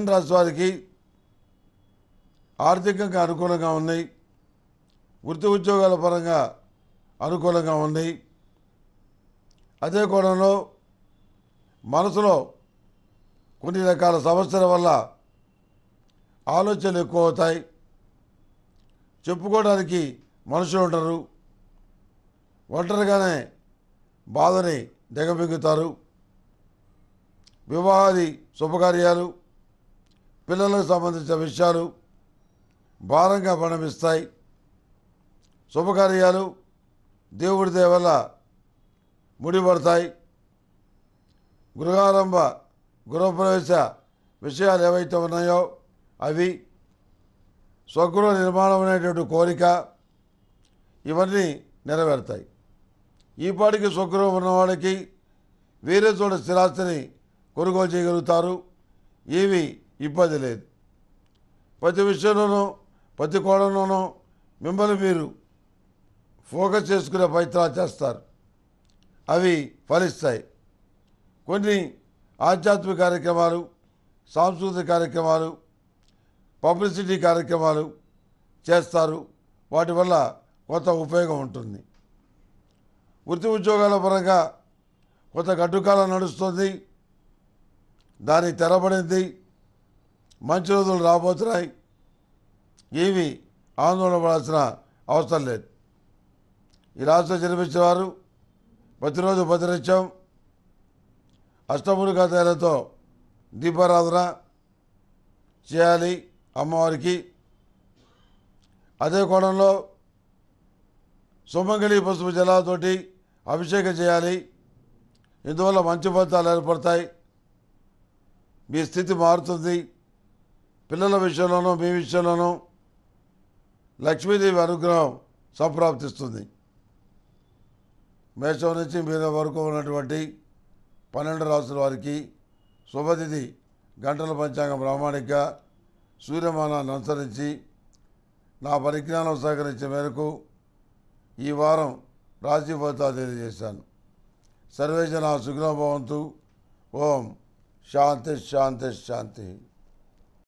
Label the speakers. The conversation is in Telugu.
Speaker 1: మిథున్ రాశి వారికి ఆర్థికంగా అనుకూలంగా ఉన్నాయి వృత్తి ఉద్యోగాల పరంగా అనుకూలంగా ఉన్నాయి అదే కోణంలో మనసులో కొన్ని రకాల సమస్యల వల్ల ఆలోచనలు ఎక్కువ అవుతాయి చెప్పుకోవడానికి మనుషులు ఉంటారు ఒంటరిగానే బాధని దిగమింగుతారు వివాహాది శుభకార్యాలు పిల్లలకు సంబంధించిన విషయాలు భారంగా పరిణమిస్తాయి శుభకార్యాలు దేవుడి వల్ల ముడిపడతాయి గృహారంభ గృహప్రవేశ విషయాలు ఏవైతే ఉన్నాయో అవి స్వగృహ నిర్మాణం అనేటువంటి కోరిక ఇవన్నీ నెరవేరుతాయి ఈపాటికి స్వగృహం ఉన్నవాడికి వేరే చోట స్థిరాస్తిని కొనుగోలు చేయగలుగుతారు ఇవి ఇబ్బంది లేదు ప్రతి విషయంలోనూ ప్రతి కోణంలోనూ మిమ్మల్ని మీరు ఫోకస్ చేసుకునే ప్రయత్నాలు చేస్తారు అవి ఫలిస్తాయి కొన్ని ఆధ్యాత్మిక కార్యక్రమాలు సాంస్కృతిక కార్యక్రమాలు పబ్లిసిటీ కార్యక్రమాలు చేస్తారు వాటి వల్ల కొంత ఉపయోగం ఉంటుంది వృత్తి ఉద్యోగాల పరంగా కొంత గడ్డుకాలం నడుస్తుంది దాని తెరబడింది మంచి రోజులు రాబోతున్నాయి ఏవి ఆందోళన పడాల్సిన అవసరం లేదు ఈ రాష్ట్ర జన్మించిన వారు ప్రతిరోజు భద్రనిత్యం అష్టముడిగా తయారుతో దీపారాధన చేయాలి అమ్మవారికి అదే కోణంలో సుమంగళి పసుపు జలాలతోటి అభిషేకం చేయాలి ఇందువల్ల మంచి ఫలితాలు ఏర్పడతాయి మీ స్థితి మారుతుంది పిల్లల విషయంలోనూ మీ విషయంలోనూ లక్ష్మీదేవి అనుగ్రహం సంప్రాప్తిస్తుంది మేషం నుంచి మీద వరకు ఉన్నటువంటి పన్నెండు రాసుల వారికి శుభతిథి గంటల పంచాంగం ప్రామాణిక సూర్యమానాన్ని అనుసరించి నా పరిజ్ఞానం సహకరించే మేరకు ఈ వారం రాజీ ఫలితాలు తెలియజేశాను సర్వేజన భవంతు ఓం శాంతి శాంతి శాంతి